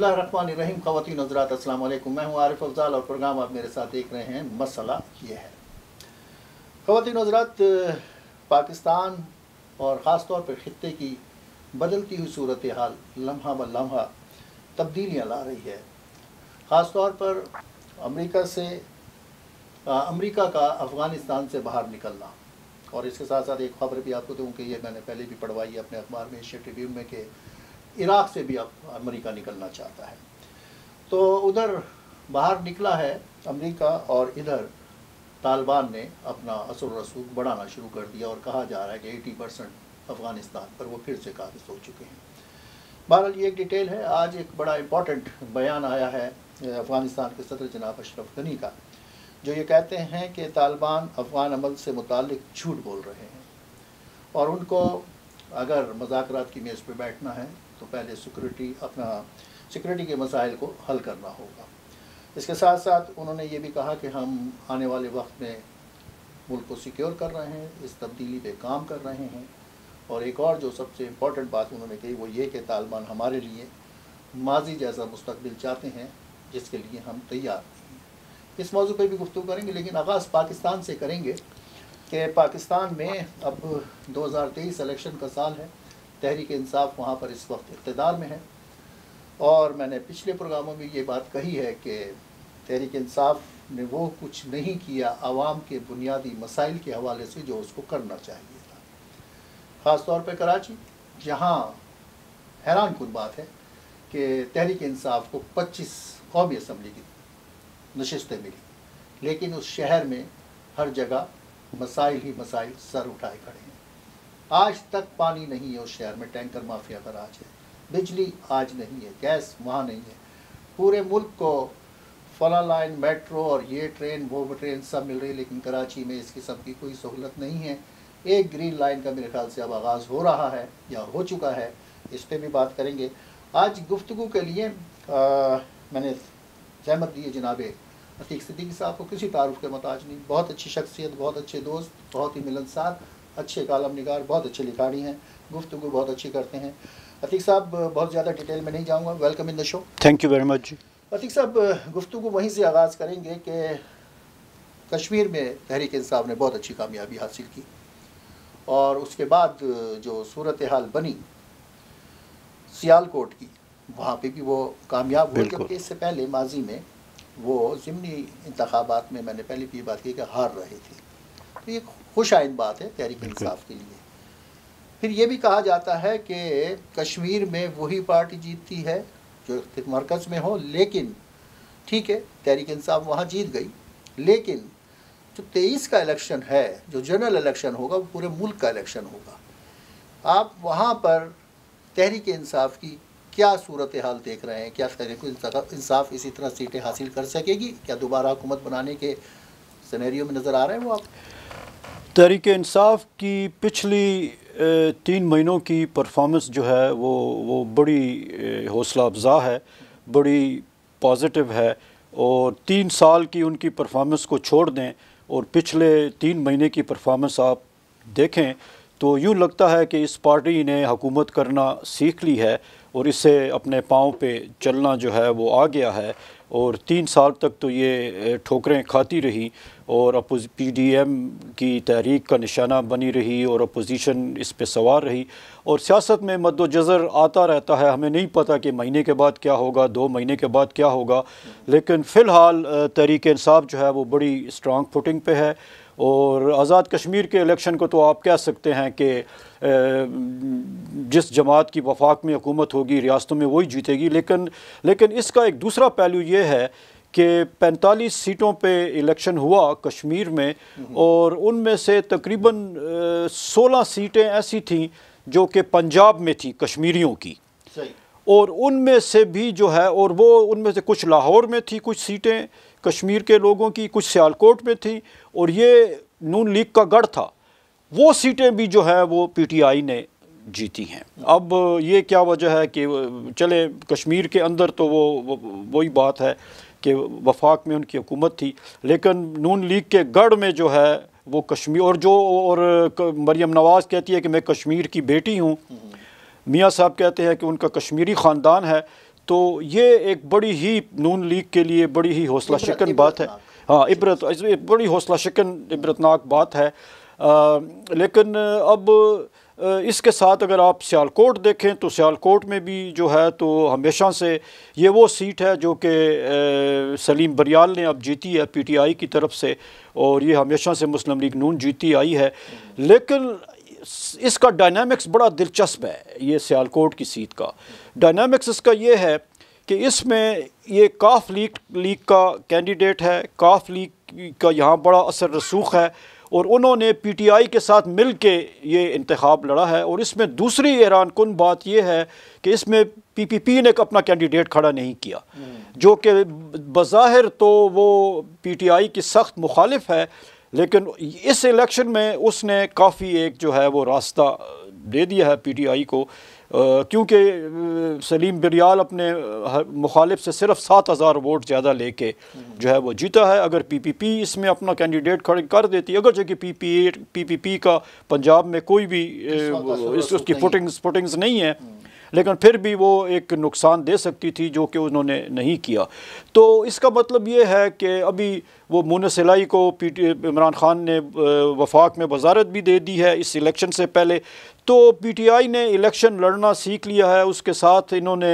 बसमीम ख़वान नजरात अस्सलाम वालेकुम मैं हूँ आरिफ अफजाल और प्रोग्राम आप मेरे साथ देख रहे हैं मसला ये है ख़वान नजरात पाकिस्तान और ख़ास तौर पर ख़त्े की बदलती हुई सूरत हाल लम्हा ब लम्हा तब्दीलियाँ ला रही है ख़ास तौर पर अमरीका से अमरीका का अफ़गानिस्तान से बाहर निकलना और इसके साथ साथ एक खबर भी आपको दूँ कि ये मैंने पहले भी पढ़वाई है अपने अखबार में एशिया ट्रिब्यून में कि इराक से भी अब अमेरिका निकलना चाहता है तो उधर बाहर निकला है अमेरिका और इधर तालिबान ने अपना असर रसूख बढ़ाना शुरू कर दिया और कहा जा रहा है कि एटी परसेंट अफ़गानिस्तान पर वो फिर से काबिज हो चुके हैं बहरहाल ये एक डिटेल है आज एक बड़ा इम्पॉर्टेंट बयान आया है अफ़गानिस्तान के सदर जनाब अशरफ गनी का जो ये कहते हैं कि तालिबान अफ़गान अमल से मुतल झूठ बोल रहे हैं और उनको अगर मजाक की मेज़ पर बैठना है तो पहले सिक्योरिटी अपना सिक्योरिटी के मसाइल को हल करना होगा इसके साथ साथ उन्होंने ये भी कहा कि हम आने वाले वक्त में मुल्क को सिक्योर कर रहे हैं इस तब्दीली पे काम कर रहे हैं और एक और जो सबसे इम्पॉर्टेंट बात उन्होंने कही वो ये कि तालिबान हमारे लिए माजी जैसा मुस्तबिल चाहते हैं जिसके लिए हम तैयार हैं इस मौजू पर भी गुफ्तु करेंगे लेकिन आगाज़ पाकिस्तान से करेंगे कि पाकिस्तान में अब 2023 इलेक्शन का साल है तहरीक इंसाफ वहाँ पर इस वक्त इकतदार में है और मैंने पिछले प्रोग्रामों में ये बात कही है कि तहरीक इंसाफ ने वो कुछ नहीं किया आवाम के बुनियादी मसाइल के हवाले से जो उसको करना चाहिए था ख़ास तौर पर कराची जहाँ हैरान कन बात है कि तहरीक इंसाफ को 25 कौमी असम्बली की नशस्तें मिली लेकिन उस शहर में हर जगह मसाइल ही मसाइल सर उठाए खड़े हैं आज तक पानी नहीं है उस शहर में टैंकर माफिया का राज है बिजली आज नहीं है गैस वहाँ नहीं है पूरे मुल्क को फला लाइन मेट्रो और ये ट्रेन वो ट्रेन सब मिल रही है लेकिन कराची में इस किस्म की कोई सहूलत नहीं है एक ग्रीन लाइन का मेरे ख्याल से अब आगाज़ हो रहा है या हो चुका है इस पर भी बात करेंगे आज गुफ्तु के लिए आ, मैंने जहमत दी है जनाब अतीक सिद्दीकी साहब को किसी तारुफ के मताज नहीं बहुत अच्छी शख्सियत बहुत अच्छे दोस्त बहुत ही मिलनसार अच्छे कालम निगार बहुत अच्छे लिखाड़ी हैं गुफ्तु बहुत अच्छी करते हैं अतीक साहब बहुत ज़्यादा डिटेल में नहीं जाऊँगा welcome in the show thank you very much Atiq साहब गुफ्तु वहीं से आगाज़ करेंगे कि कश्मीर में तहरीक इंसाफ ने बहुत अच्छी कामयाबी हासिल की और उसके बाद जो सूरत हाल बनी सियालकोट की वहाँ पे भी वो कामयाब हुए क्योंकि इससे पहले माजी में वो ज़िमनी इंतबात में मैंने पहले भी बात की कि हार रहे थे तो ये खुश आइन बात है तहरीक इंसाफ के लिए फिर ये भी कहा जाता है कि कश्मीर में वही पार्टी जीतती है जो मरकज़ में हो लेकिन ठीक है तहरीक इंसाफ वहाँ जीत गई लेकिन जो तेईस का इलेक्शन है जो जनरल इलेक्शन होगा वो पूरे मुल्क का इलेक्शन होगा आप वहाँ पर तहरीक इंसाफ की क्या सूरत हाल देख रहे हैं क्या तहरीक इंसाफ इसी तरह सीटें हासिल कर सकेगी क्या दोबारा हुकूमत बनाने के सनेरियो में नज़र आ रहे हैं वो आप तहरीक इंसाफ की पिछली तीन महीनों की परफॉर्मेंस जो है वो वो बड़ी हौसला अफजा है बड़ी पॉजिटिव है और तीन साल की उनकी परफॉर्मेंस को छोड़ दें और पिछले तीन महीने की परफॉर्मेंस आप देखें तो यूँ लगता है कि इस पार्टी ने हकूमत करना सीख ली है और इसे अपने पाँव पे चलना जो है वो आ गया है और तीन साल तक तो ये ठोकरें खाती रही और पी डी एम की तहरीक का निशाना बनी रही और अपोजिशन इस पर सवार रही और सियासत में मद्दजर आता रहता है हमें नहीं पता कि महीने के बाद क्या होगा दो महीने के बाद क्या होगा लेकिन फ़िलहाल तहरीक इंसाफ जो है वो बड़ी स्ट्रांग फुटिंग पे है और आज़ाद कश्मीर के इलेक्शन को तो आप कह सकते हैं कि जिस जमात की वफाक में हुकूमत होगी रियासतों में वही जीतेगी लेकिन लेकिन इसका एक दूसरा पहलू ये है कि 45 सीटों पे इलेक्शन हुआ कश्मीर में और उनमें से तकरीबन 16 सीटें ऐसी थीं जो कि पंजाब में थी कश्मीरियों की और उनमें से भी जो है और वो उनमें से कुछ लाहौर में थी कुछ सीटें कश्मीर के लोगों की कुछ सियालकोट में थी और ये नून लीग का गढ़ था वो सीटें भी जो है वो पीटीआई ने जीती हैं अब ये क्या वजह है कि चले कश्मीर के अंदर तो वो वही बात है कि वफाक में उनकी हुकूमत थी लेकिन नून लीग के गढ़ में जो है वो कश्मीर और जो और मरीम नवाज़ कहती है कि मैं कश्मीर की बेटी हूँ मियाँ साहब कहते हैं कि उनका कश्मीरी ख़ानदान है तो ये एक बड़ी ही नून लीग के लिए बड़ी ही हौसला शिकन बात है हाँ इबरत बड़ी हौसला शिकन इबरतनाक बात है आ, लेकिन अब इसके साथ अगर आप सियालकोट देखें तो सियालकोट में भी जो है तो हमेशा से ये वो सीट है जो कि सलीम बरियाल ने अब जीती है पीटीआई की तरफ से और ये हमेशा से मुस्लिम लीग नून जीती आई है लेकिन इसका डायनामिक्स बड़ा दिलचस्प है ये सियालकोट की सीट का डायनामिक्स इसका ये है कि इसमें ये काफ लीग लीग का कैंडिडेट है काफ लीग का यहाँ बड़ा असर रसूख है और उन्होंने पी टी आई के साथ मिल के ये इंतखब लड़ा है और इसमें दूसरी हैरान कन बात यह है कि इसमें पी पी पी ने अपना कैंडिडेट खड़ा नहीं किया हम्म। जो कि बज़ाहिर तो वो पी टी आई की सख्त मुखालिफ है लेकिन इस इलेक्शन में उसने काफ़ी एक जो है वो रास्ता दे दिया है पी टी आई को क्योंकि सलीम बरियाल अपने मुखालिफ से सिर्फ सात हज़ार वोट ज़्यादा लेके जो है वो जीता है अगर पी पी पी इसमें अपना कैंडिडेट खड़े कर देती अगर जो कि P P P P P का पंजाब में कोई भी इस, उसकी फुटिंग्स फुटिंग्स नहीं है हम्म। लेकिन फिर भी वो एक नुकसान दे सकती थी जो कि उन्होंने नहीं किया तो इसका मतलब ये है कि अभी वो मून सिलाई को पी इमरान खान ने वफाक में वजारत भी दे दी है इस इलेक्शन से पहले तो पीटीआई ने इलेक्शन लड़ना सीख लिया है उसके साथ इन्होंने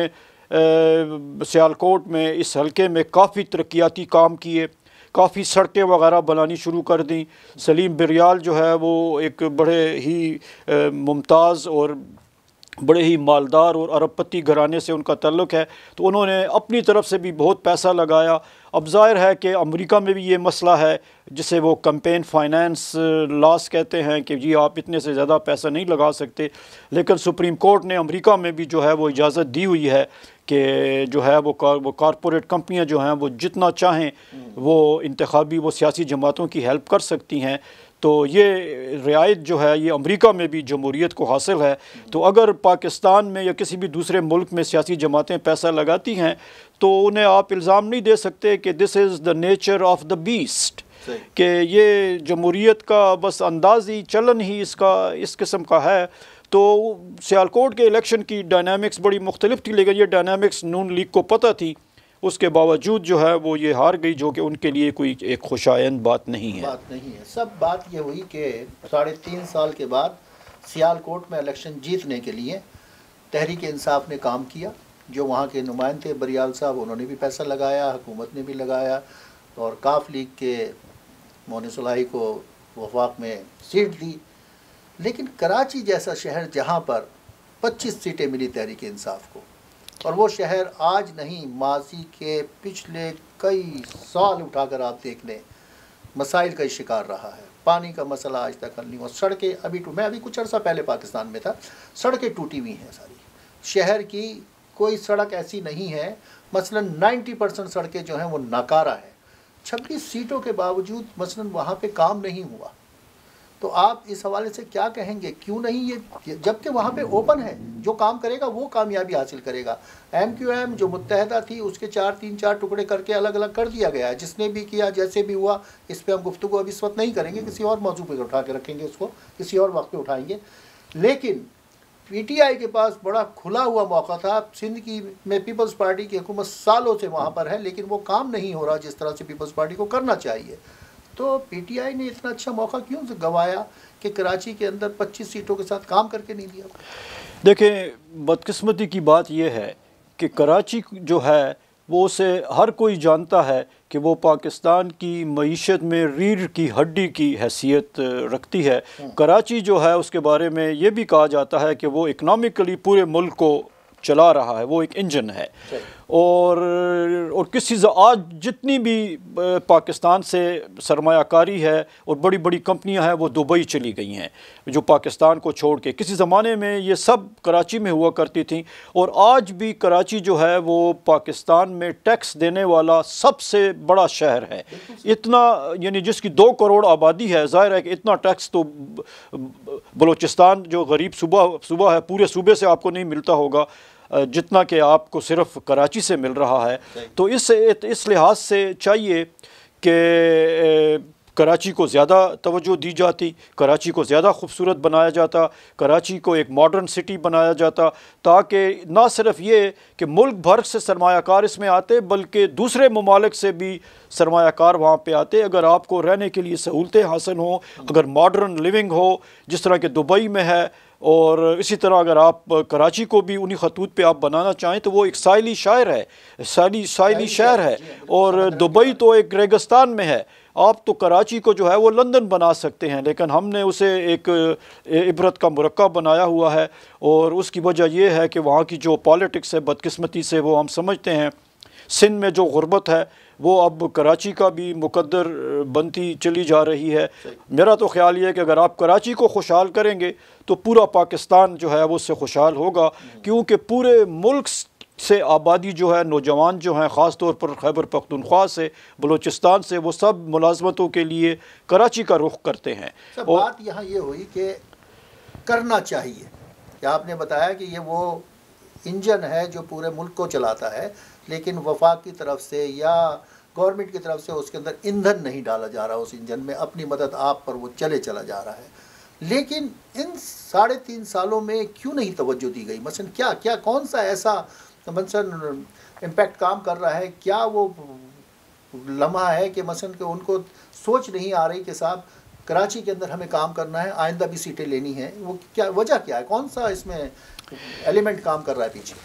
सियालकोट में इस हलके में काफ़ी तरक्याती काम किए काफ़ी सड़कें वगैरह बनानी शुरू कर दी सलीम बरियाल जो है वो एक बड़े ही मुमताज़ और बड़े ही मालदार और अरबपति घराने से उनका तल्लक है तो उन्होंने अपनी तरफ से भी बहुत पैसा लगाया अब ज़ाहिर है कि अमेरिका में भी ये मसला है जिसे वो कंपेन फाइनेंस लॉस कहते हैं कि जी आप इतने से ज़्यादा पैसा नहीं लगा सकते लेकिन सुप्रीम कोर्ट ने अमेरिका में भी जो है वो इजाज़त दी हुई है कि जो है वो कार वो कॉरपोरेट कंपनियाँ जो हैं वो जितना चाहें वो इंतबी वो सियासी जमातों की हेल्प कर सकती हैं तो ये रियायत जो है ये अमरीका में भी जमहूरीत को हासिल है तो अगर पाकिस्तान में या किसी भी दूसरे मुल्क में सियासी जमातें पैसा लगाती हैं तो उन्हें आप इल्ज़ाम नहीं दे सकते कि this is the nature of the beast कि ये जमहूरीत का बस अंदाज ही चलन ही इसका इस किस्म का है तो सियालकोट के इलेक्शन की डायनामिक्स बड़ी मुख्तलिफ थी लेकिन ये डायनामिक्स नून लीग को पता थी उसके बावजूद जो है वो ये हार गई जो कि उनके लिए कोई एक खुशायन बात नहीं है बात नहीं है सब बात ये हुई कि साढ़े तीन साल के बाद सियालकोट में इलेक्शन जीतने के लिए तहरीक इंसाफ ने काम किया जो वहाँ के नुमाइंदे बरियाल साहब उन्होंने भी पैसा लगाया हुकूमत ने भी लगाया और काफ लीग के मोनसलाही को वफाक में सीट दी लेकिन कराची जैसा शहर जहाँ पर 25 सीटें मिली तहरीक इंसाफ को और वो शहर आज नहीं माजी के पिछले कई साल उठाकर आप देख लें मसाइल का शिकार रहा है पानी का मसला आज तक हल नहीं हुआ सड़कें अभी मैं अभी कुछ अर्सा पहले पाकिस्तान में था सड़कें टूटी हुई हैं सारी शहर की कोई सड़क ऐसी नहीं है मसलन 90 परसेंट सड़कें जो हैं वो नाकारा है छब्बीस सीटों के बावजूद मसलन वहाँ पे काम नहीं हुआ तो आप इस हवाले से क्या कहेंगे क्यों नहीं ये जबकि वहाँ पे ओपन है जो काम करेगा वो कामयाबी हासिल करेगा एम क्यू एम जो मुतहदा थी उसके चार तीन चार टुकड़े करके अलग अलग कर दिया गया है जिसने भी किया जैसे भी हुआ इस पर हम गुफ्तु अब इस वक्त नहीं करेंगे किसी और मौजू पर उठा के रखेंगे उसको किसी और वक्त पर उठाएंगे लेकिन पीटीआई के पास बड़ा खुला हुआ मौका था सिंध की में पीपल्स पार्टी की हुकूमत सालों से वहाँ पर है लेकिन वो काम नहीं हो रहा जिस तरह से पीपल्स पार्टी को करना चाहिए तो पीटीआई ने इतना अच्छा मौका क्यों गंवाया कि कराची के अंदर 25 सीटों के साथ काम करके नहीं दिया देखें बदकिस्मती की बात यह है कि कराची जो है वो उसे हर कोई जानता है कि वो पाकिस्तान की मीशत में रीढ़ की हड्डी की हैसियत रखती है हम्म। कराची जो है उसके बारे में ये भी कहा जाता है कि वो इकनॉमिकली पूरे मुल्क को चला रहा है वो एक इंजन है और और किसी आज जितनी भी पाकिस्तान से सरमाकारी है और बड़ी बड़ी कंपनियां हैं वो दुबई चली गई हैं जो पाकिस्तान को छोड़ के किसी ज़माने में ये सब कराची में हुआ करती थी और आज भी कराची जो है वो पाकिस्तान में टैक्स देने वाला सबसे बड़ा शहर है इतना यानी जिसकी दो करोड़ आबादी है ज़ाहिर है कि इतना टैक्स तो बलूचिस्तान जो गरीब सूबा सूबा है पूरे सूबे से आपको नहीं मिलता होगा जितना कि आपको सिर्फ कराची से मिल रहा है तो इस इस लिहाज से चाहिए कि कराची को ज़्यादा तवज्जो दी जाती कराची को ज़्यादा खूबसूरत बनाया जाता कराची को एक मॉडर्न सिटी बनाया जाता ताकि ना सिर्फ ये कि मुल्क भर से सरमाकार इसमें आते बल्कि दूसरे ममालिक से भी सरमाकार वहाँ पर आते अगर आपको रहने के लिए सहूलतें हासिल हों हम्म। अगर मॉडर्न लिविंग हो जिस तरह के दुबई में है और इसी तरह अगर आप कराची को भी उन्हीं खतूत पे आप बनाना चाहें तो वो एक साइली शायर है साइली साइली शहर है और दुबई तो एक रेगिस्तान में है आप तो कराची को जो है वो लंदन बना सकते हैं लेकिन हमने उसे एक इबरत का मरक़ा बनाया हुआ है और उसकी वजह यह है कि वहाँ की जो पॉलिटिक्स है बदकस्मती से वो हम समझते हैं सिंध में जो गुरबत है वो अब कराची का भी मुकद्दर बनती चली जा रही है मेरा तो ख्याल ये है कि अगर आप कराची को खुशहाल करेंगे तो पूरा पाकिस्तान जो है वो उससे खुशहाल होगा क्योंकि पूरे मुल्क से आबादी जो है नौजवान जो हैं ख़ास तौर पर खैबर पख्तनख्वा से बलूचिस्तान से वो सब मुलाजमतों के लिए कराची का रुख करते हैं और बात यहाँ ये हुई कि करना चाहिए क्या आपने बताया कि ये वो इंजन है जो पूरे मुल्क को चलाता है लेकिन वफाक की तरफ से या गवर्नमेंट की तरफ से उसके अंदर ईंधन नहीं डाला जा रहा उस इंजन में अपनी मदद आप पर वो चले चला जा रहा है लेकिन इन साढ़े तीन सालों में क्यों नहीं तवज्जो दी गई मसलन क्या क्या कौन सा ऐसा मसलन इम्पैक्ट काम कर रहा है क्या वो लम्हा है कि मसलन के उनको सोच नहीं आ रही कि साहब कराची के अंदर हमें काम करना है आइंदा भी सीटें लेनी है वो क्या वजह क्या है कौन सा इसमें एलिमेंट काम कर रहा है पीछे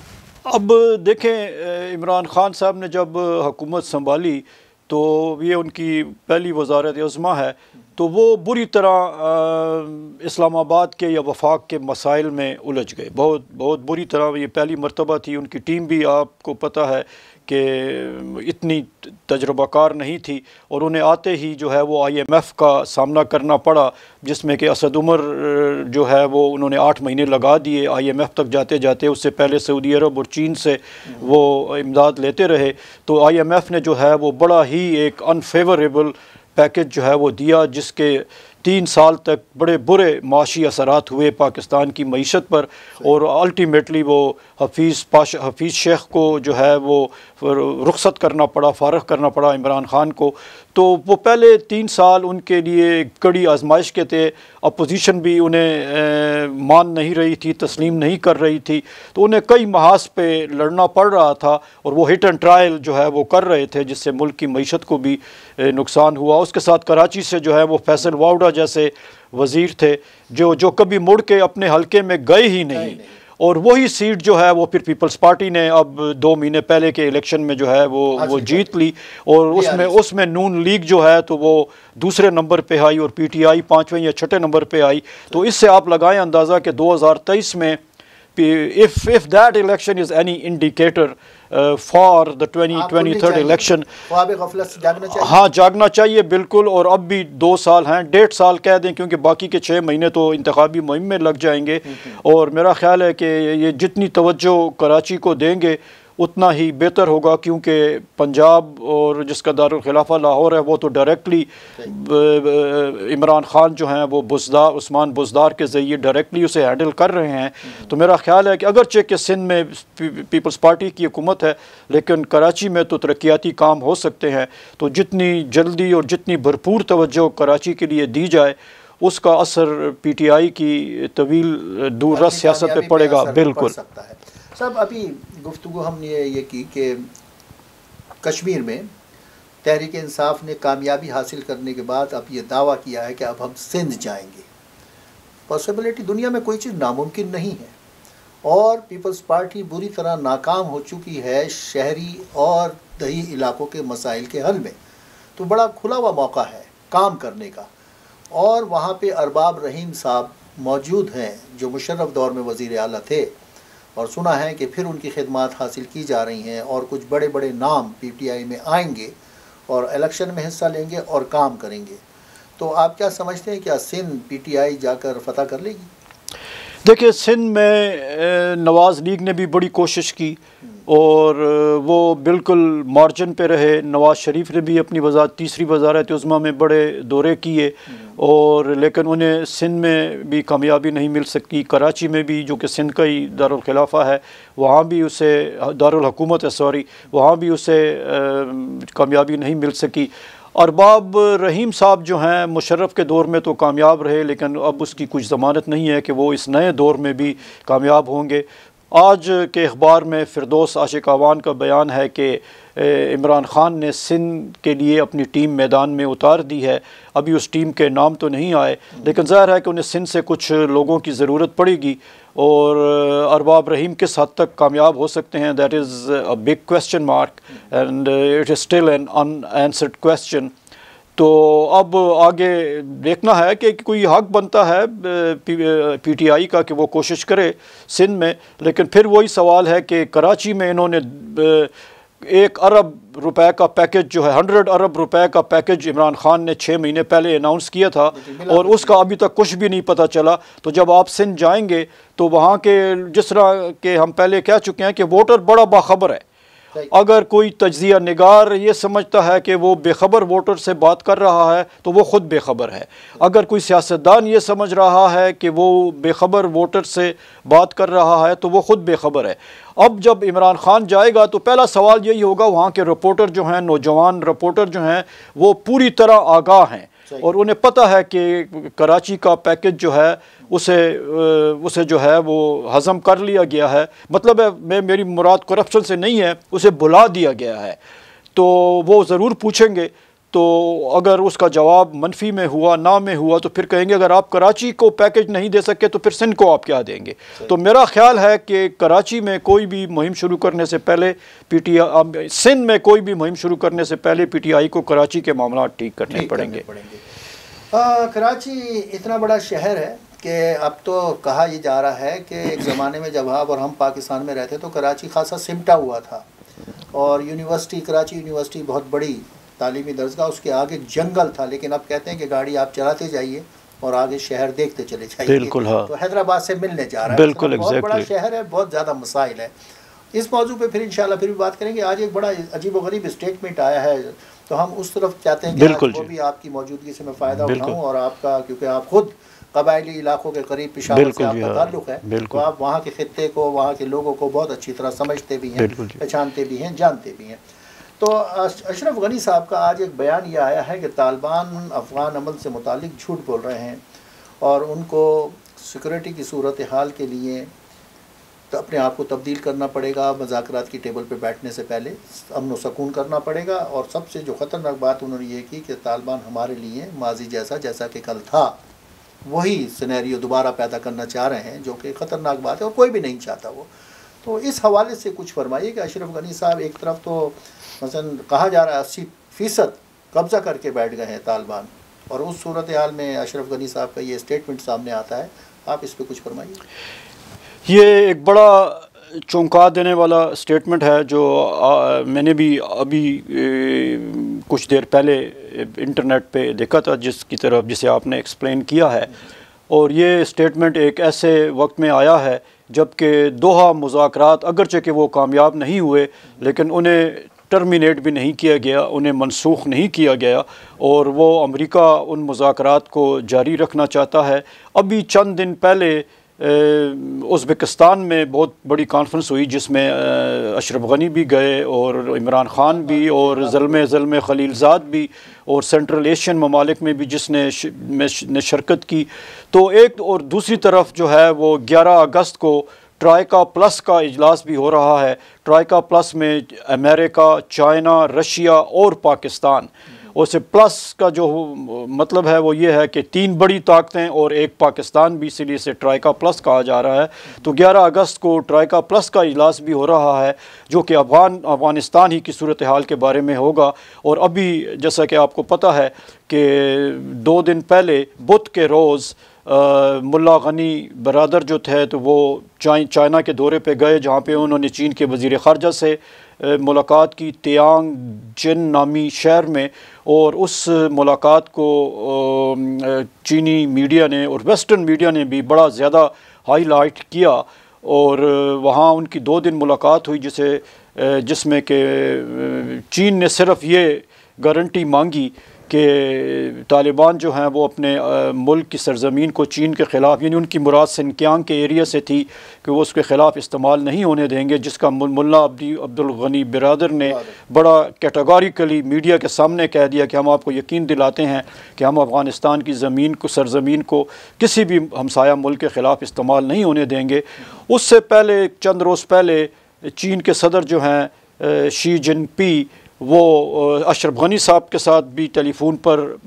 अब देखें इमरान खान साहब ने जब हुकूमत संभाली तो ये उनकी पहली वजारत अजमा है तो वो बुरी तरह इस्लामाबाद के या वफाक के मसाइल में उलझ गए बहुत बहुत बुरी तरह ये पहली मरतबा थी उनकी टीम भी आपको पता है कि इतनी तजर्बाकार नहीं थी और उन्हें आते ही जो है वो आईएमएफ का सामना करना पड़ा जिसमें कि असद उमर जो है वो उन्होंने आठ महीने लगा दिए आईएमएफ तक जाते जाते उससे पहले सऊदी अरब और चीन से वो इमदाद लेते रहे तो आईएमएफ ने जो है वो बड़ा ही एक अनफेवरेबल पैकेज जो है वो दिया जिसके तीन साल तक बड़े बुरे माशी असरात हुए पाकिस्तान की मीशत पर और अल्टीमेटली वो हफीज़ पाश हफीज़ शेख को जो है वो रुखसत करना पड़ा फारग करना पड़ा इमरान ख़ान को तो वो पहले तीन साल उनके लिए कड़ी आजमाइश के थे अपोजिशन भी उन्हें मान नहीं रही थी तस्लीम नहीं कर रही थी तो उन्हें कई महाज पे लड़ना पड़ रहा था और वो हिट एंड ट्रायल जो है वो कर रहे थे जिससे मुल्क की मीशत को भी नुकसान हुआ उसके साथ कराची से जो है वो फैसल वाउडा जैसे वज़ीर थे जो जो कभी मुड़ के अपने हल्के में गए ही नहीं, नहीं। और वही सीट जो है वो फिर पीपल्स पार्टी ने अब दो महीने पहले के इलेक्शन में जो है वो हाँ वो जीत हाँ ली और उसमें उसमें नून लीग जो है तो वो दूसरे नंबर पे आई और पीटीआई पाँचवें या छठे नंबर पे आई तो इससे आप लगाएं अंदाज़ा कि 2023 में if if that election is any indicator for the twenty twenty third election हाँ जागना चाहिए बिल्कुल और अब भी दो साल हैं डेढ़ साल कह दें क्योंकि बाकी के छः महीने तो इंतबी मुहिम में लग जाएंगे हम्म, हम्म। और मेरा ख्याल है कि ये जितनी तोज्जो कराची को देंगे उतना ही बेहतर होगा क्योंकि पंजाब और जिसका दारखिलाफा लाहौर है वो तो डायरेक्टली इमरान ख़ान जो हैं वो बुजदार उस्मान बुजदार के ज़रिए डायरेक्टली उसे हैंडल कर रहे हैं तो मेरा ख्याल है कि अगरचे कि सिंध में पीपल्स पार्टी की हुकूमत है लेकिन कराची में तो तरक्याती काम हो सकते हैं तो जितनी जल्दी और जितनी भरपूर तोज्जो कराची के लिए दी जाए उसका असर पी टी आई की तवील रस सियासत पर पड़ेगा बिल्कुल साहब अभी गुफ्तु हमने ये की कि कश्मीर में तहरीक इंसाफ ने कामयाबी हासिल करने के बाद अब ये दावा किया है कि अब हम सिंध जाएंगे पॉसिबिलिटी दुनिया में कोई चीज़ नामुमकिन नहीं है और पीपल्स पार्टी बुरी तरह नाकाम हो चुकी है शहरी और दही इलाकों के मसाइल के हल में तो बड़ा खुला हुआ मौका है काम करने का और वहाँ पे अरबाब रहीम साहब मौजूद हैं जो मुशर्रफ दौर में वज़ी अल थे और सुना है कि फिर उनकी खदमात हासिल की जा रही हैं और कुछ बड़े बड़े नाम पीटीआई में आएंगे और इलेक्शन में हिस्सा लेंगे और काम करेंगे तो आप क्या समझते हैं क्या सिंध आई जाकर फतह कर लेगी देखिए सिंध में नवाज़ लीग ने भी बड़ी कोशिश की हम्म। और वो बिल्कुल मार्जिन पे रहे नवाज़ शरीफ ने भी अपनी वजारत तीसरी वजारत उज़मा में बड़े दौरे किए और लेकिन उन्हें सिंध में भी कामयाबी नहीं मिल सकी कराची में भी जो कि सिंध का ही दारखिलाफ़ा है वहाँ भी उसे दारकूमत है सॉरी वहाँ भी उसे कामयाबी नहीं मिल सकी अरबाब रहीम साहब जो हैं मुशर्रफ के दौर में तो कामयाब रहे लेकिन अब उसकी कुछ ज़मानत नहीं है कि वो इस नए दौर में भी कामयाब होंगे आज के अखबार में फिरदोस आशिक आवान का बयान है कि इमरान ख़ान ने सिंध के लिए अपनी टीम मैदान में उतार दी है अभी उस टीम के नाम तो नहीं आए लेकिन ज़ाहिर है कि उन्हें सिंध से कुछ लोगों की ज़रूरत पड़ेगी और अरबाब रहीम किस हद तक कामयाब हो सकते हैं that is a big question mark and it is still an unanswered question तो अब आगे देखना है कि कोई हक बनता है पीटीआई का कि वो कोशिश करे सिंध में लेकिन फिर वही सवाल है कि कराची में इन्होंने एक अरब रुपए का पैकेज जो है हंड्रेड अरब रुपए का पैकेज इमरान खान ने छः महीने पहले अनाउंस किया था और उसका अभी तक कुछ भी नहीं पता चला तो जब आप सिंध जाएंगे तो वहाँ के जिस तरह के हम पहले कह चुके हैं कि वोटर बड़ा बाखबर है अगर कोई तजिया नगार ये समझता है कि वो बेखबर वोटर से बात कर रहा है तो वो ख़ुद बेखबर है अगर कोई सियासतदान ये समझ रहा है कि वो बेखबर वोटर से बात कर रहा है तो वो ख़ुद बेखबर है अब जब इमरान खान जाएगा तो पहला सवाल यही होगा वहाँ के रिपोर्टर जो हैं नौजवान रिपोर्टर जो हैं वो पूरी तरह आगाह हैं और उन्हें पता है कि कराची का पैकेज जो है उसे उसे जो है वो हज़म कर लिया गया है मतलब है मैं मेरी मुराद करप्शन से नहीं है उसे बुला दिया गया है तो वो ज़रूर पूछेंगे तो अगर उसका जवाब मनफी में हुआ ना में हुआ तो फिर कहेंगे अगर आप कराची को पैकेज नहीं दे सके तो फिर सिंध को आप क्या देंगे तो मेरा ख्याल है कि कराची में कोई भी मुहिम शुरू करने से पहले पी टी आई सिंध में कोई भी मुहिम शुरू करने से पहले पी टी आई को कराची के मामला ठीक करने पड़ेंगे, पड़ेंगे। आ, कराची इतना बड़ा शहर है कि अब तो कहा ये जा रहा है कि एक ज़माने में जब आप और हम पाकिस्तान में रहते तो कराची खासा सिमटा हुआ था और यूनिवर्सिटी कराची यूनिवर्सिटी बहुत बड़ी तालीमी दर्जगा उसके आगे जंगल था लेकिन अब कहते हैं कि गाड़ी आप चलाते जाइए और आगे शहर देखते चले जाइए बिल्कुल हाँ तो हैदराबाद से मिलने जा रहा है बिल्कुल बहुत बहुत बड़ा शहर है बहुत ज़्यादा मसाइल है इस मौजू पे फिर इंशाल्लाह फिर भी बात करेंगे आज एक बड़ा अजीब व गरीब स्टेटमेंट आया है तो हम उस तरफ चाहते हैं कि वो भी आपकी मौजूदगी से मैं फ़ायदा उठाऊँ और आपका क्योंकि आप खुद कबायली इलाकों के करीब पिशावर से आपका हाँ, ताल्लुक है तो आप वहाँ के खत्े को वहाँ के लोगों को बहुत अच्छी तरह समझते भी हैं पहचानते भी हैं जानते भी हैं तो अशरफ गनी साहब का आज एक बयान ये आया है कि तालिबान अफ़गान अमल से मुतल झूठ बोल रहे हैं और उनको सिक्योरिटी की सूरत हाल के लिए तो अपने आप को तब्दील करना पड़ेगा मजाक की टेबल पर बैठने से पहले अमन सकून करना पड़ेगा और सबसे जो ख़तरनाक बात उन्होंने ये की कि तालिबान हमारे लिए माजी जैसा जैसा कि कल था वही सिनेरियो दोबारा पैदा करना चाह रहे हैं जो कि ख़तरनाक बात है और कोई भी नहीं चाहता वो तो इस हवाले से कुछ फरमाइए कि अशरफ गनी साहब एक तरफ तो मसलन कहा जा रहा है अस्सी फ़ीसद कब्ज़ा करके बैठ गए हैं तालिबान और उस सूरत हाल में अशरफ गनी साहब का ये स्टेटमेंट सामने आता है आप इस पर कुछ फरमाइए ये एक बड़ा चौंका देने वाला स्टेटमेंट है जो आ, मैंने भी अभी ए, कुछ देर पहले इंटरनेट पे देखा था जिसकी तरफ जिसे आपने एक्सप्लेन किया है और ये स्टेटमेंट एक ऐसे वक्त में आया है जबकि दोहा मुजाकर अगरचे कि वो कामयाब नहीं हुए लेकिन उन्हें टर्मिनेट भी नहीं किया गया उन्हें मनसूख नहीं किया गया और वो अमेरिका उन मुजाकर को जारी रखना चाहता है अभी चंद दिन पहले उज़्बेकिस्तान में बहुत बड़ी कॉन्फ्रेंस हुई जिसमें अशरफ गनी भी गए और इमरान ख़ान भी और जलम जलम खलीलजाद भी और सेंट्रल एशियन ममालिक में भी जिसने ने शिरकत की तो एक और दूसरी तरफ जो है वो ग्यारह अगस्त को ट्राइका प्लस का इजलास भी हो रहा है ट्राइका प्लस में अमेरिका चाइना रशिया और पाकिस्तान उससे प्लस का जो मतलब है वो ये है कि तीन बड़ी ताकतें और एक पाकिस्तान भी इसीलिए इसे ट्राइका प्लस कहा जा रहा है तो 11 अगस्त को ट्राइका प्लस का इजलास भी हो रहा है जो कि अफगान अफगानिस्तान ही की सूरत हाल के बारे में होगा और अभी जैसा कि आपको पता है कि दो दिन पहले बुध के रोज़ मुला गनी बरदर जो थे तो वो चाइना के दौरे पे गए जहाँ पे उन्होंने चीन के वज़ी ख़ारजा से मुलाकात की तियांग जिन नामी शहर में और उस मुलाकात को चीनी मीडिया ने और वेस्टर्न मीडिया ने भी बड़ा ज़्यादा हाईलाइट किया और वहाँ उनकी दो दिन मुलाकात हुई जिसे जिसमें कि चीन ने सिर्फ ये गारंटी मांगी कि तालिबान जो हैं वो अपने मुल्क की सरजमीन को चीन के ख़िलाफ़ यानी उनकी मुराद सिनकियांग के एरिया से थी कि वो उसके ख़िलाफ़ इस्तेमाल नहीं होने देंगे जिसका मुल्ला अब्दी अब्दुलगनी बिरादर ने बड़ा कैटेगोरिकली मीडिया के सामने कह दिया कि हम आपको यकीन दिलाते हैं कि हम अफ़गानिस्तान की ज़मीन को सरजमीन को किसी भी हमसाया मुल्क के ख़िलाफ़ इस्तेमाल नहीं होने देंगे उससे पहले चंद रोज़ पहले चीन के सदर जो हैं शी जिनपी वो अशरफ गनी साहब के साथ भी टेलीफोन पर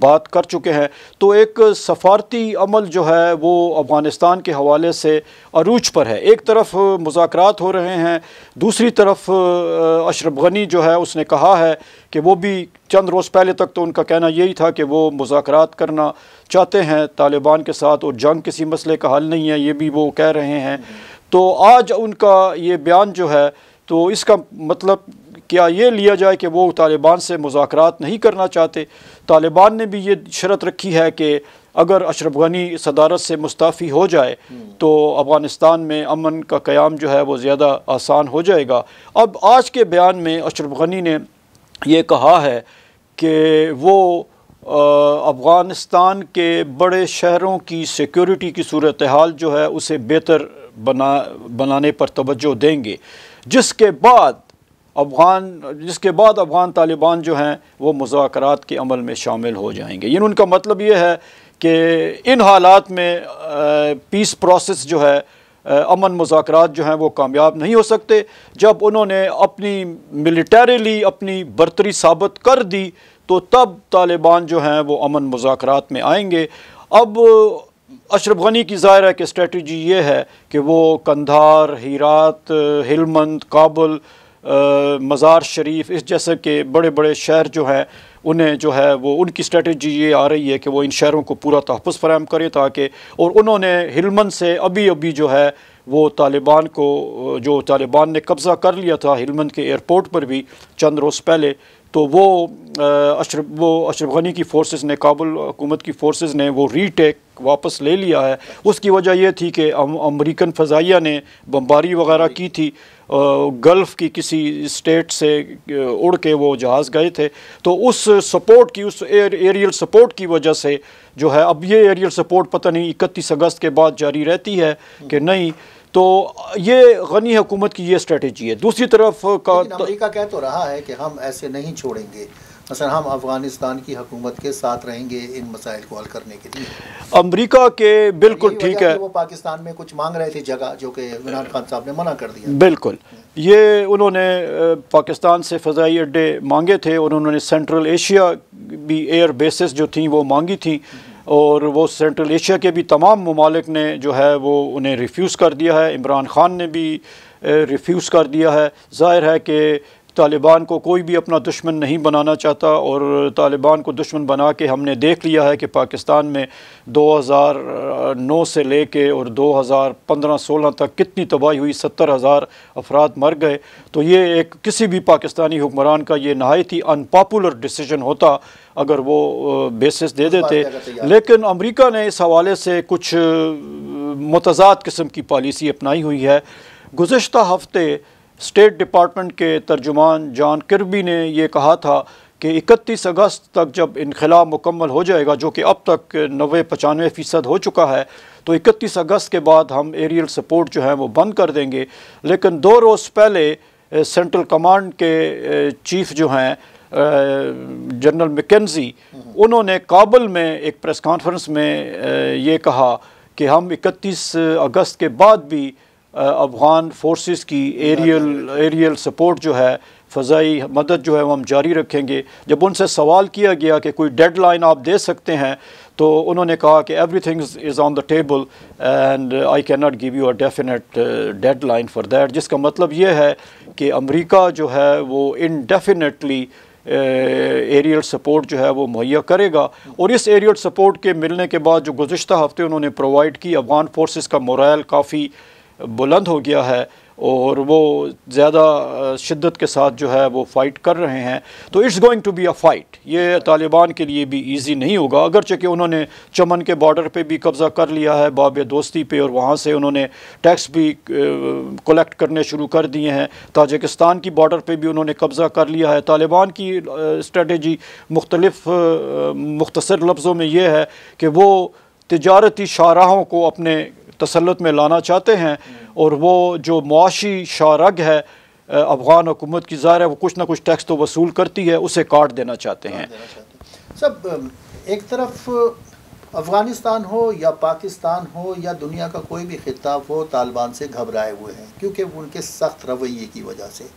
बात कर चुके हैं तो एक सफारती अमल जो है वो अफ़गानिस्तान के हवाले से अरूज पर है एक तरफ मुजाकर हो रहे हैं दूसरी तरफ अशरफ गनी जो है उसने कहा है कि वो भी चंद रोज़ पहले तक तो उनका कहना यही था कि वो मुजाकर करना चाहते हैं तालिबान के साथ और जंग किसी मसले का हल नहीं है ये भी वो कह रहे हैं तो आज उनका ये बयान जो है तो इसका मतलब क्या ये लिया जाए कि वो तालिबान से मुजात नहीं करना चाहते तालिबान ने भी ये शर्त रखी है कि अगर अशरफ गनी सदारत से मुस्ताफ़ी हो जाए हम्म। तो अफ़गानिस्तान में अमन का क़्याम जो है वो ज़्यादा आसान हो जाएगा अब आज के बयान में अशरफ गनी ने यह कहा है कि वो अफ़गानिस्तान के बड़े शहरों की सिक्योरिटी की सूरत हाल जो है उसे बेहतर बना बनाने पर तोज्जो देंगे जिसके बाद अफ़गान जिसके बाद अफ़गान तालिबान जो हैं वो मुजाकर के अमल में शामिल हो जाएंगे यानी उनका मतलब ये है कि इन हालात में पीस प्रोसेस जो है अमन मुजाकर जो हैं वो कामयाब नहीं हो सकते जब उन्होंने अपनी मिलिटरीली अपनी बरतरी साबित कर दी तो तब तालिबान जो हैं वो अमन मुजाकर में आएंगे अब अशरफ गनी की ज़ाहिर है कि स्ट्रेटजी ये है कि वो कंधार हीरात हिलमंद काबुल मज़ार शरीफ इस जैसे के बड़े बड़े शहर जो हैं उन्हें जो है वो उनकी स्ट्रेटजी ये आ रही है कि वो इन शहरों को पूरा तहफ़ फराम करें ताकि और उन्होंने हिलमन से अभी अभी जो है वो तालिबान को जो तालिबान ने कब्ज़ा कर लिया था हिलमंद के एयरपोर्ट पर भी चंद रोज़ पहले तो वो अशरफ वो अशरफ गनी की फ़ोर्स ने काबुल हुकूमत की फ़ोर्स ने वो रीटेक वापस ले लिया है उसकी वजह यह थी कि अमरीकन फ़जाइया ने बमबारी वगैरह की थी गल्फ़ की किसी स्टेट से उड़ के वो जहाज़ गए थे तो उस सपोर्ट की उस एर, एरियल सपोर्ट की वजह से जो है अब ये एरियल सपोर्ट पता नहीं इकतीस अगस्त के बाद जारी रहती है कि नहीं तो ये गनी हुकूमत की ये स्ट्रेटजी है दूसरी तरफ का कह तो रहा है कि हम ऐसे नहीं छोड़ेंगे मसला हम अफगानिस्तान की हकूमत के साथ रहेंगे इन मसाइल को हल करने के लिए अमरीका के बिल्कुल ठीक है वो पाकिस्तान में कुछ मांग रहे थे जगह जो कि इमरान खान साहब ने मना कर दिया बिल्कुल ये उन्होंने पाकिस्तान से फ़जाई अड्डे मांगे थे और उन्होंने सेंट्रल एशिया भी एयर बेसिस जो थी वो मांगी थी और वो सेंट्रल एशिया के भी तमाम ममालिक ने जो है वो उन्हें रिफ्यूज़ कर दिया है इमरान खान ने भी रिफ्यूज़ कर दिया है ज़ाहिर है कि तालिबान को कोई भी अपना दुश्मन नहीं बनाना चाहता और तालिबान को दुश्मन बना के हमने देख लिया है कि पाकिस्तान में 2009 से ले कर और 2015-16 तक कितनी तबाही हुई सत्तर हज़ार अफराद मर गए तो ये एक किसी भी पाकिस्तानी हुक्मरान का ये नहायत ही अनपॉपुलर डिसीजन होता अगर वो बेसिस दे देते लेकिन अमरीका ने इस हवाले से कुछ मतजाद किस्म की पॉलिसी अपनाई हुई है गुज्त हफ्ते स्टेट डिपार्टमेंट के तर्जुमान जॉन किरबी ने यह कहा था कि इकतीस अगस्त तक जब इनखला मुकम्मल हो जाएगा जो कि अब तक नबे पचानवे फ़ीसद हो चुका है तो इकतीस अगस्त के बाद हम एरियल सपोर्ट जो है वो बंद कर देंगे लेकिन दो रोज़ पहले सेंट्रल कमांड के चीफ जो हैं जनरल मैकेंजी उन्होंने काबुल में एक प्रेस कॉन्फ्रेंस में ये कहा कि हम इकतीस अगस्त के बाद भी अफ़गान फोर्सेस की एरियल एरियल सपोर्ट जो है फ़जाई मदद जो है वो हम जारी रखेंगे जब उनसे सवाल किया गया कि कोई डेड लाइन आप दे सकते हैं तो उन्होंने कहा कि everything is on the table and I can not give you a definite deadline for that जिसका मतलब ये है कि अमरीका जो है वो इनडेफिनेटली एरियल सपोर्ट जो है वो मुहैया करेगा और इस एरियल सपोर्ट के मिलने के बाद जो गुज्त हफ्ते उन्होंने प्रोवाइड की अफ़गान फोर्सेस का मोरल काफ़ी बुलंद हो गया है और वो ज़्यादा शिद्दत के साथ जो है वो फ़ाइट कर रहे हैं तो it's going to be a fight ये तालिबान के लिए भी इजी नहीं होगा अगरचे उन्होंने चमन के बॉर्डर पे भी कब्ज़ा कर लिया है बाब दोस्ती पे और वहाँ से उन्होंने टैक्स भी कलेक्ट करने शुरू कर दिए हैं ताजिकिस्तान की बॉर्डर पर भी उन्होंने कब्ज़ा कर लिया है तालिबान की स्ट्रेटी मुख्तलफ़ मुख्तर लफ्ज़ों में ये है कि वो तजारती शाहराहों को अपने तसलत में लाना चाहते हैं और वो जो मुआशी शारग है अफ़गान हुकूमत की ज़ाहिर है वो कुछ ना कुछ टैक्स तो वसूल करती है उसे काट देना चाहते हैं सब एक तरफ अफ़गानिस्तान हो या पाकिस्तान हो या दुनिया का कोई भी खिताब हो तालिबान से घबराए हुए हैं क्योंकि उनके सख्त रवैये की वजह से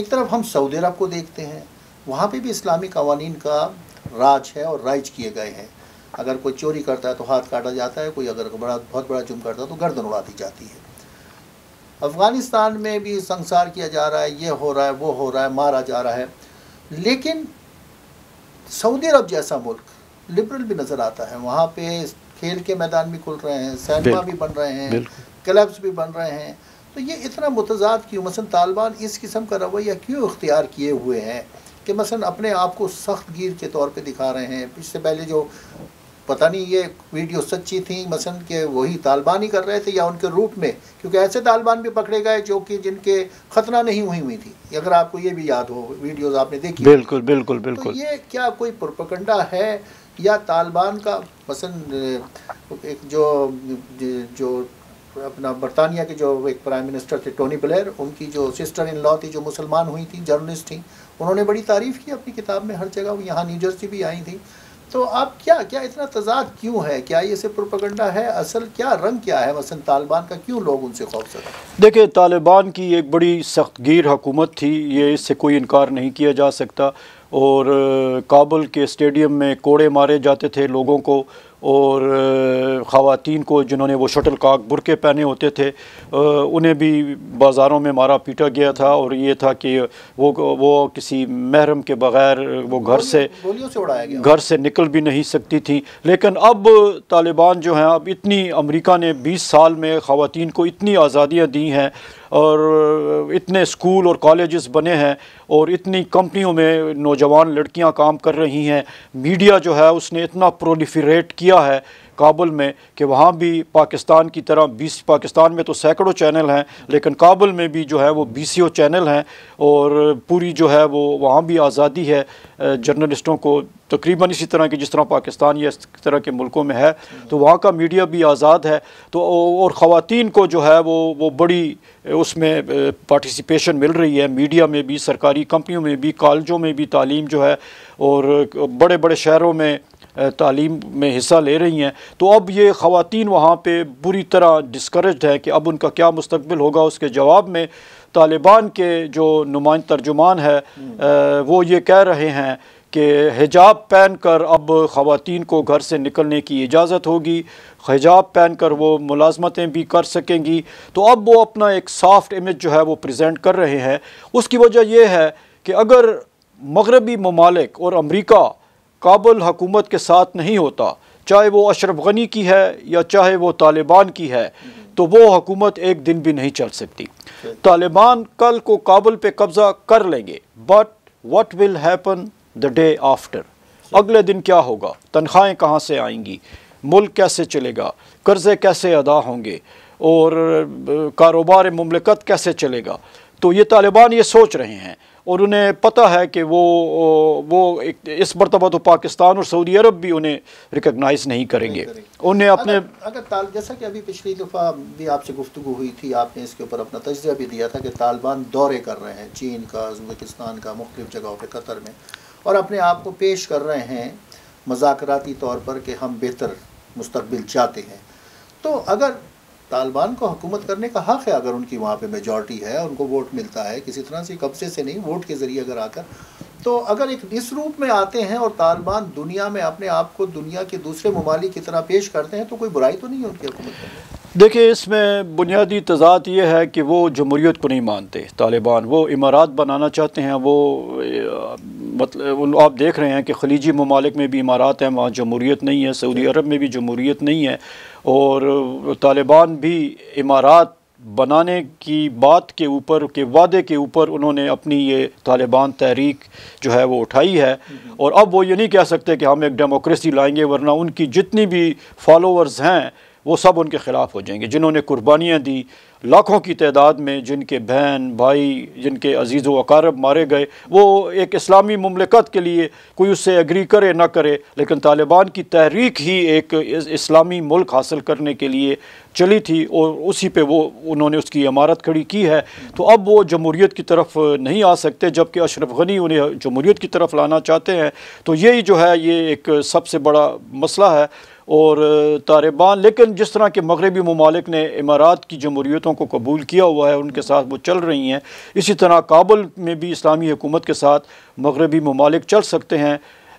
एक तरफ हम सऊदी अरब को देखते हैं वहाँ पे भी इस्लामी कवानीन का राज है और राइज किए गए हैं अगर कोई चोरी करता है तो हाथ काटा जाता है कोई अगर बड़ा बहुत बड़ा जुम करता है तो गर्दन उड़ा दी जाती है अफ़गानिस्तान में भी संसार किया जा रहा है ये हो रहा है वो हो रहा है मारा जा रहा है लेकिन सऊदी अरब जैसा मुल्क लिबरल भी नज़र आता है वहाँ पे खेल के मैदान भी खुल रहे हैं सैनमा भी बन रहे हैं क्लब्स भी बन रहे हैं तो ये इतना मतजाद क्यों मसन तालिबान इस किस्म का रवैया क्यों इख्तियार किए हुए हैं कि मसन अपने आप को सख्त गिर के तौर पे दिखा रहे हैं इससे पहले जो पता नहीं ये वीडियो सच्ची थी मसन के वही तालिबान ही कर रहे थे या उनके रूप में क्योंकि ऐसे तालिबान भी पकड़े गए जो कि जिनके खतना नहीं हुई हुई थी अगर आपको ये भी याद हो वीडियोस आपने देखी बिल्कुल बिल्कुल बिल्कुल तो ये क्या कोई प्रोपगंडा है या तालिबान का मसन एक जो जो अपना बरतानिया के जो एक प्राइम मिनिस्टर थे टोनी ब्लेयर उनकी जो सिस्टर इन लॉ थी जो मुसलमान हुई थी जर्नलिस्ट थी उन्होंने बड़ी तारीफ़ की अपनी किताब में हर जगह यहाँ न्यूजर्सी भी आई थी तो आप क्या क्या इतना तजाद क्यों है क्या ये सिर्फ प्रोपगंडा है असल क्या रंग क्या है वसन तालिबान का क्यों लोग उनसे खौफजदा देखिए तालिबान की एक बड़ी सख्त गिर हुकूमत थी ये इससे कोई इनकार नहीं किया जा सकता और काबुल के स्टेडियम में कोड़े मारे जाते थे लोगों को और ख़वान को जिन्होंने वो शटल काक बुरके पहने होते थे उन्हें भी बाज़ारों में मारा पीटा गया था और ये था कि वो वो किसी महरम के बग़ैर वो घर से घर से निकल भी नहीं सकती थी लेकिन अब तालिबान जो हैं अब इतनी अमरीका ने 20 साल में ख़वान को इतनी आज़ादियाँ दी हैं और इतने स्कूल और कॉलेजेस बने हैं और इतनी कंपनियों में नौजवान लड़कियां काम कर रही हैं मीडिया जो है उसने इतना प्रोलिफरेट किया है काबुल में कि वहाँ भी पाकिस्तान की तरह बीस पाकिस्तान में तो सैकड़ों चैनल हैं लेकिन काबुल में भी जो है वो बीसीओ चैनल हैं और पूरी जो है वो वहाँ भी आज़ादी है जर्नलिस्टों को तकरीबन इसी तरह की जिस तरह पाकिस्तान या इस तरह के मुल्कों में है तो वहाँ का मीडिया भी आज़ाद है तो और ख़वान को जो है वो वो बड़ी उसमें पार्टिसिपेशन मिल रही है मीडिया में भी सरकारी कंपनियों में भी कॉलेजों में भी तालीम जो है और बड़े बड़े शहरों में तालीम में हिस्सा ले रही हैं तो अब ये ख़वान वहाँ पर बुरी तरह डिस्करेज हैं कि अब उनका क्या मुस्तबिल होगा उसके जवाब में तालिबान के जो नुमाइंद तर्जुमान है हम्म। वो ये कह रहे हैं कि हिजाब पहन कर अब ख़वान को घर से निकलने की इजाज़त होगी हिजाब पहन कर वो मुलाजमतें भी कर सकेंगी तो अब वो अपना एक सॉफ्ट इमेज जो है वो प्रजेंट कर रहे हैं उसकी वजह यह है कि अगर मगरबी ममालिक और अमरीका काबुल हकूमत के साथ नहीं होता चाहे वो अशरफ गनी की है या चाहे वो तालिबान की है हम्म। तो वो हुकूमत एक दिन भी नहीं चल सकती तालिबान कल को काबुल पे कब्ज़ा कर लेंगे but what will happen the day after अगले दिन क्या होगा तनख्वाहें कहाँ से आएंगी मुल्क कैसे चलेगा कर्ज़े कैसे अदा होंगे और कारोबार ममलिकत कैसे चलेगा तो ये तालिबान ये सोच रहे हैं और उन्हें पता है कि वो वो एक इस मरतबा तो पाकिस्तान और सऊदी अरब भी उन्हें रिकगनाइज नहीं करेंगे, उन्हें अपने अगर, अगर ताल जैसा कि अभी पिछली दफ़ा भी आपसे गुफ्तु हुई थी आपने इसके ऊपर अपना तजिया भी दिया था कि तालिबान दौरे कर रहे हैं चीन का उजबकिस्तान का मुख्त जगहों पर कतर में और अपने आप को पेश कर रहे हैं मजाकती तौर पर कि हम बेहतर मुस्तबिल चाहते हैं तो अगर तालिबान को हुकूमत करने का हक़ है अगर उनकी वहाँ पे मेजॉरिटी है उनको वोट मिलता है किसी तरह से कब्जे से नहीं वोट के ज़रिए अगर आकर तो अगर एक इस रूप में आते हैं और तालिबान दुनिया में अपने आप को दुनिया के दूसरे ममालिक की तरह पेश करते हैं तो कोई बुराई तो नहीं है उनकी हुकूमत देखिए इसमें बुनियादी तजाद ये है कि वो जमहूरीत को नहीं मानते तालिबान वो इमारात बनाना चाहते हैं वो मतलब आप देख रहे हैं कि खलीजी ममालिक में भी इमारात हैं वहाँ जमहूरीत नहीं है सऊदी अरब में भी जमहूरीत नहीं है और तालिबान भी इमारात बनाने की बात के ऊपर के वादे के ऊपर उन्होंने अपनी ये तालिबान तहरीक जो है वो उठाई है और अब वो ये नहीं कह सकते कि हम एक डेमोक्रेसी लाएंगे वरना उनकी जितनी भी फॉलोअर्स हैं वो सब उनके ख़िलाफ़ हो जाएंगे जिन्होंने कुर्बानियाँ दी लाखों की तादाद में जिनके बहन भाई जिनके अजीज़ अकारब मारे गए वो एक इस्लामी ममलिकत के लिए कोई उससे एग्री करे ना करे लेकिन तालिबान की तहरीक ही एक इस्लामी मुल्क हासिल करने के लिए चली थी और उसी पे वो उन्होंने उसकी इमारत खड़ी की है तो अब वो जमहूरीत की तरफ नहीं आ सकते जबकि अशरफ गनी उन्हें जमहूरीत की तरफ लाना चाहते हैं तो यही जो है ये एक सबसे बड़ा मसला है और तालिबान लेकिन जिस तरह के मगरबी ममालिक ने इमारात की जमहूरीतों को कबूल किया हुआ है उनके साथ वो चल रही हैं इसी तरह काबुल में भी इस्लामी हुकूमत के साथ मगरबी ममालिक चल सकते हैं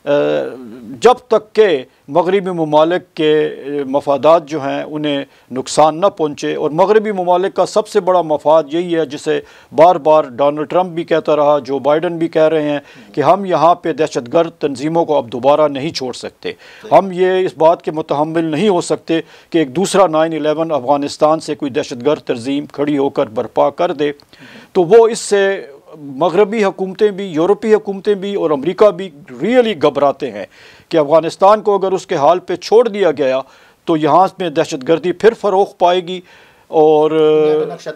जब तक के मगरबी ममालिक के मफादात जो हैं उन्हें नुकसान न पहुँचे और मगरबी ममालिक का सबसे बड़ा मफाद यही है जिसे बार बार डोनल्ड ट्रंप भी कहता रहा जो बाइडन भी कह रहे हैं कि हम यहाँ पर दहशत गर्द तनजीमों को अब दोबारा नहीं छोड़ सकते हम ये इस बात के मुतहमल नहीं हो सकते कि एक दूसरा नाइन अलेवन अफ़गानिस्तान से कोई दहशत गर्द तनजीम खड़ी होकर बर्पा कर दे तो वो इससे मगरबी हुकूमतें भी यूरोपी हुकूमतें भी और अमेरिका भी रियली घबराते हैं कि अफ़गानिस्तान को अगर उसके हाल पे छोड़ दिया गया तो यहाँ में दहशत गर्दी फिर फ़रोख पाएगी और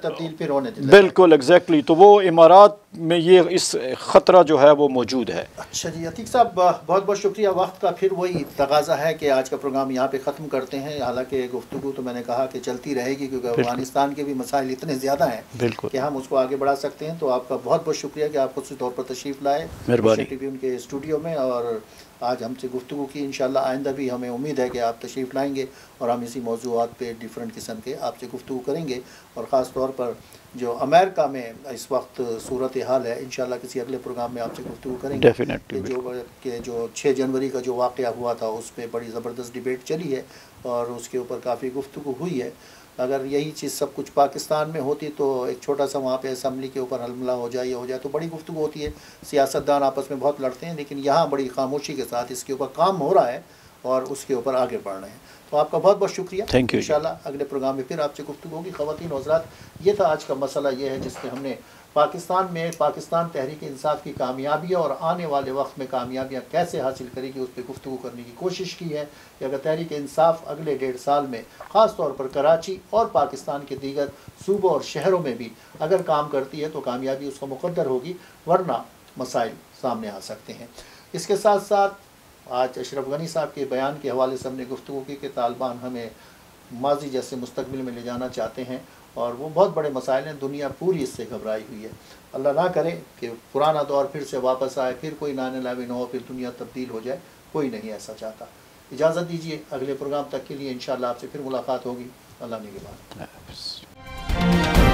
तब्दील फिर होने बिल्कुल एग्जैक्टली तो वो इमारात में ये इस ख़तरा जो है वो मौजूद है अच्छा जी अतीक साहब बहुत बहुत शुक्रिया वक्त का फिर वही तकाजा है कि आज का प्रोग्राम यहाँ पे ख़त्म करते हैं हालांकि गुफ्तु तो मैंने कहा कि चलती रहेगी क्योंकि अफगानिस्तान के भी मसाइल इतने ज़्यादा हैं बिल्कुल कि हम उसको आगे बढ़ा सकते हैं तो आपका बहुत बहुत शुक्रिया कि आप खुद तौर पर तशरीफ़ लाए मेहरबानी टी वी उनके स्टूडियो में और आज हमसे गुफ्तु की इन आइंदा भी हमें उम्मीद है कि आप तशरीफ़ लाएँगे और हम इसी मौजूद पर डिफरेंट किस्म के आपसे गुफ्तु करेंगे और ख़ास तौर पर जो अमेरिका में इस वक्त सूरत हाल है इन किसी अगले प्रोग्राम में आपसे गुफ्तु करेंगे डेफिनेटली जो के जो छः जनवरी का जो वाक़ हुआ था उस पर बड़ी ज़बरदस्त डिबेट चली है और उसके ऊपर काफ़ी गुफ्तु हुई है अगर यही चीज़ सब कुछ पाकिस्तान में होती तो एक छोटा सा वहाँ पे असम्बली के ऊपर हमला हो जाए या हो जाए तो बड़ी गुफ्तु होती है सियासतदान आपस में बहुत लड़ते हैं लेकिन यहाँ बड़ी खामोशी के साथ इसके ऊपर काम हो रहा है और उसके ऊपर आगे बढ़ रहे हैं तो आपका बहुत बहुत शुक्रिया थैंक यू इन अगले प्रोग्राम में फिर आपसे गुफ्तु होगी खातन हजरात ये था आज का मसला ये है जिसमें हमने पाकिस्तान में पाकिस्तान तहरीक इंसाफ की कामयाबी और आने वाले वक्त में कामयाबियाँ कैसे हासिल करेगी उस पर गुफ्तु करने की कोशिश की है कि अगर तहरीक इंसाफ अगले डेढ़ साल में ख़ास तौर पर कराची और पाकिस्तान के दीगर सूबों और शहरों में भी अगर काम करती है तो कामयाबी उसको मुकदर होगी वरना मसाइल सामने आ सकते हैं इसके साथ साथ आज अशरफ गनी साहब के बयान के हवाले से हमने गुफ्तु की कि तालिबान हमें माजी जैसे मुस्तबिल में ले जाना चाहते हैं और वो बहुत बड़े मसाइल हैं दुनिया पूरी इससे घबराई हुई है अल्लाह ना करे कि पुराना दौर फिर से वापस आए फिर कोई नाने लाविन हो फिर दुनिया तब्दील हो जाए कोई नहीं ऐसा चाहता इजाज़त दीजिए अगले प्रोग्राम तक के लिए इन आपसे फिर मुलाकात होगी अल्लाह ने के बाद